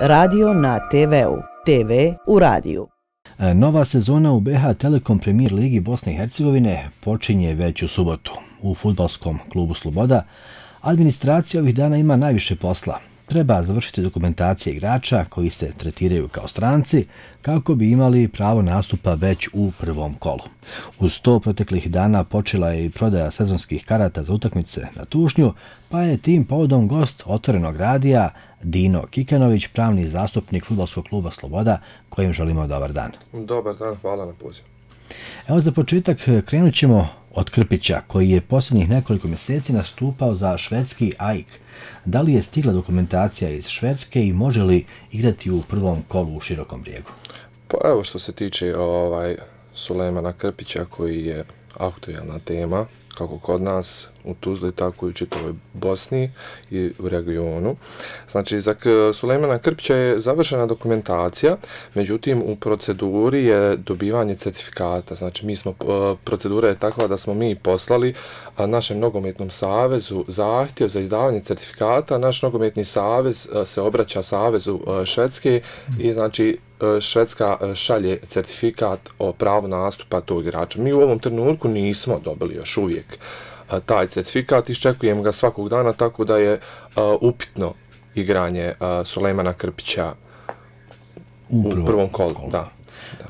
Radio na TV-u. TV u radiju. E, nova sezona u BH Telekom Premier Ligi Bosne i Hercegovine počinje već u subotu. U futbalskom klubu Sloboda administracija ovih dana ima najviše posla, treba završiti dokumentacije igrača koji se tretiraju kao stranci kako bi imali pravo nastupa već u prvom kolu. Uz to proteklih dana počela je i prodaja sezonskih karata za utakmice na Tušnju, pa je tim povodom gost otvorenog radija Dino Kikanović, pravni zastupnik futbolskog kluba Sloboda, kojim želimo dobar dan. Dobar dan, hvala na pozivu. Evo za početak e, krenut ćemo od Krpića koji je posljednjih nekoliko mjeseci nastupao za švedski AIK. Da li je stigla dokumentacija iz Švedske i može li igrati u prvom kolu u širokom brijegu? Pa evo što se tiče ovaj Sulemana Krpića koji je aktualna tema kako kod nas, u Tuzli, tako i u čitavoj Bosni i u regionu. Znači, za Sulejmana Krpića je završena dokumentacija, međutim, u proceduri je dobivanje certifikata. Znači, mi smo, e, procedura je takva da smo mi poslali našem nogometnom savezu zahtjev za izdavanje certifikata. Naš nogometni savez e, se obraća savezu e, Švedske i znači Švedska šalje certifikat o pravu nastupa tog igrača. Mi u ovom trenutku nismo dobili još uvijek uh, taj certifikat, iščekujem ga svakog dana, tako da je upitno igranje uh, Sulejmana Krpića u prvom, kolu. Da.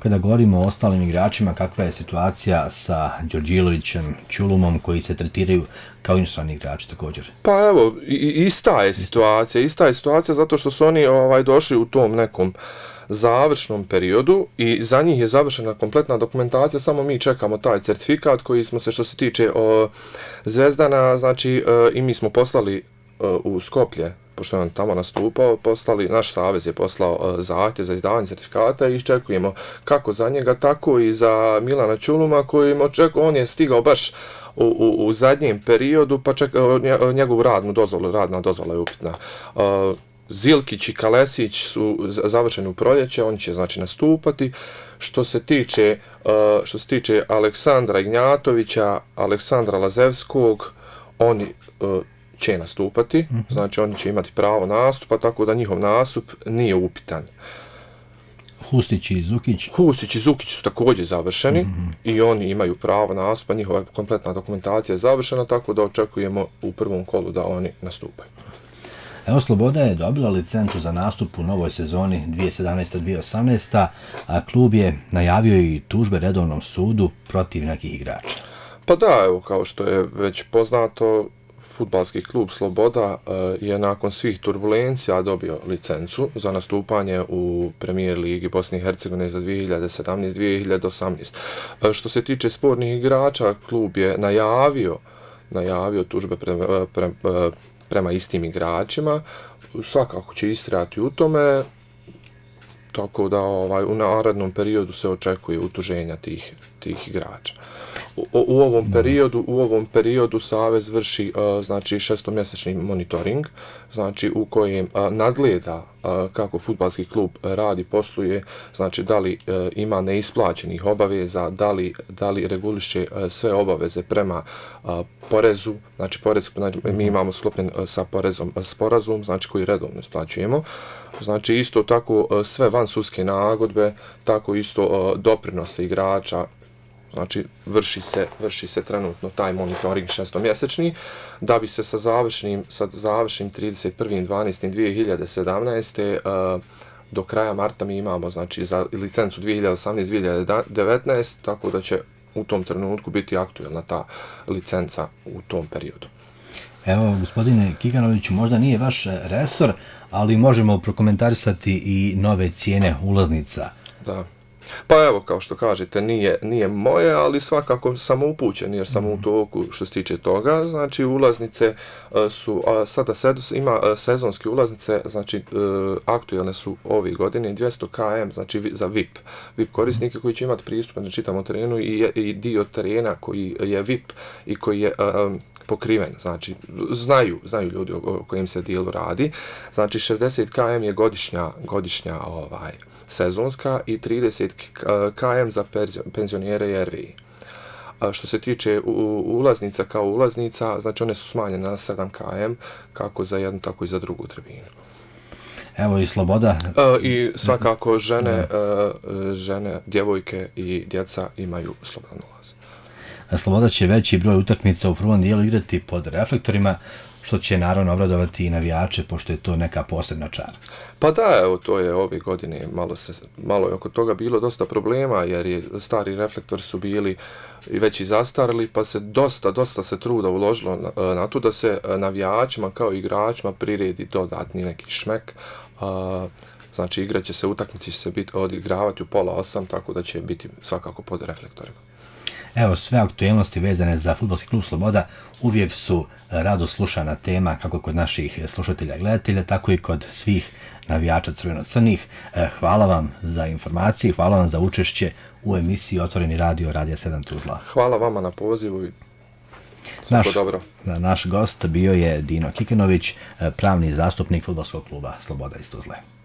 Kada govorimo o ostalim igračima, kakva je situacija sa Đorđilovićem, Čulumom, koji se tretiraju kao inostrani igrači također? Pa evo, ista je situacija, ista je situacija zato što su oni ovaj došli u tom nekom završnom periodu i za njih je završena kompletna dokumentacija, samo mi čekamo taj certifikat koji smo se što se tiče Zvezdana, znači e, i mi smo poslali e, u Skoplje, pošto je on tamo nastupao, poslali, naš savez je poslao e, zahtje za izdavanje certifikata i iščekujemo kako za njega, tako i za Milana Čuluma kojim očekuje, on je stigao baš u, u, u zadnjem periodu, pa čekao njegovu radnu dozvolu, radna dozvola je upitna. Uh, Zilkić i Kalesić su završeni u proljeće, on će znači nastupati. Što se tiče, uh, što se tiče Aleksandra Ignjatovića, Aleksandra Lazevskog, oni uh, će nastupati, mhm. znači oni će imati pravo nastupa, tako da njihov nastup nije upitan. Hustić i Zukić. Hustić i Zukić su također završeni mm -hmm. i oni imaju pravo na aspa, njihova kompletna dokumentacija je završena, tako da očekujemo u prvom kolu da oni nastupaju. Evo Sloboda je dobila licencu za nastup u novoj sezoni 2017-2018, a klub je najavio i tužbe redovnom sudu protiv nekih igrača. Pa da, evo kao što je već poznato, futbalski klub Sloboda e, je nakon svih turbulencija dobio licencu za nastupanje u premijer ligi Bosne i Hercegovine za 2017-2018. E, što se tiče spornih igrača, klub je najavio najavio tužbe pre, prema istim igračima. Svakako će istrati u tome, tako da ovaj, u narodnom periodu se očekuje utuženja tih tih igrača. U, u ovom periodu u ovom periodu savez vrši uh, znači šestomjesečni monitoring, znači u kojem uh, nadgleda uh, kako fudbalski klub radi, posluje, znači da li uh, ima neisplaćenih obaveza, da li da li reguliše uh, sve obaveze prema uh, porezu, znači porez, znači, mi mhm. imamo sklopen sa porezom sporazum, znači koji redovno isplaćujemo. Znači isto tako sve van suske nagodbe, tako isto doprinose igrača, Znači, vrši se, vrši se trenutno taj monitoring šestomjesečni, da bi se sa završnim, sa završnim 31.12.2017. E, do kraja marta mi imamo, znači, za licencu 2018-2019, tako da će u tom trenutku biti aktuelna ta licenca u tom periodu. Evo, gospodine Kiganoviću, možda nije vaš resor, ali možemo prokomentarisati i nove cijene ulaznica. Da. Pa evo, kao što kažete, nije, nije moje, ali svakako sam upućen, jer sam mm. u mhm. toku što se tiče toga. Znači, ulaznice e, su, uh, sada sedos, ima uh, sezonske ulaznice, znači, uh, aktuelne su ovih godine, 200 km, znači, za VIP. VIP korisnike mhm. koji će imati pristup na čitavom terenu i, i dio terena koji je VIP i koji je... Um, pokriven, znači znaju, znaju ljudi o kojim se dijelu radi. Znači 60 km je godišnja godišnja ovaj uh, sezonska i 30 km za penzionere i RVI. Što se tiče ulaznica kao ulaznica, znači one su smanjene na 7 km kako za jednu tako i za drugu tribinu. Evo i sloboda. I svakako žene, žene, djevojke i djeca imaju slobodan ulaz. Sloboda će veći broj utakmica u prvom dijelu igrati pod reflektorima što će naravno obradovati i navijače, pošto je to neka posebna čar. Pa da, evo, to je ove godine, malo, se, malo je oko toga bilo dosta problema, jer je stari reflektor su bili i već i zastarili, pa se dosta, dosta se truda uložilo na, na to da se navijačima kao igračima priredi dodatni neki šmek, a, znači igraće se, utakmici će se biti odigravati u pola osam, tako da će biti svakako pod reflektorima. Evo, sve aktuelnosti vezane za futbolski klub Sloboda uvijek su e, rado slušana tema kako kod naših e, slušatelja gledatelja, tako i kod svih navijača crveno-crnih. E, hvala vam za informacije, hvala vam za učešće u emisiji Otvoreni radio Radija 7 Tuzla. Hvala vama na pozivu i naš, dobro. Naš gost bio je Dino Kikinović, pravni zastupnik futbolskog kluba Sloboda iz Tuzle.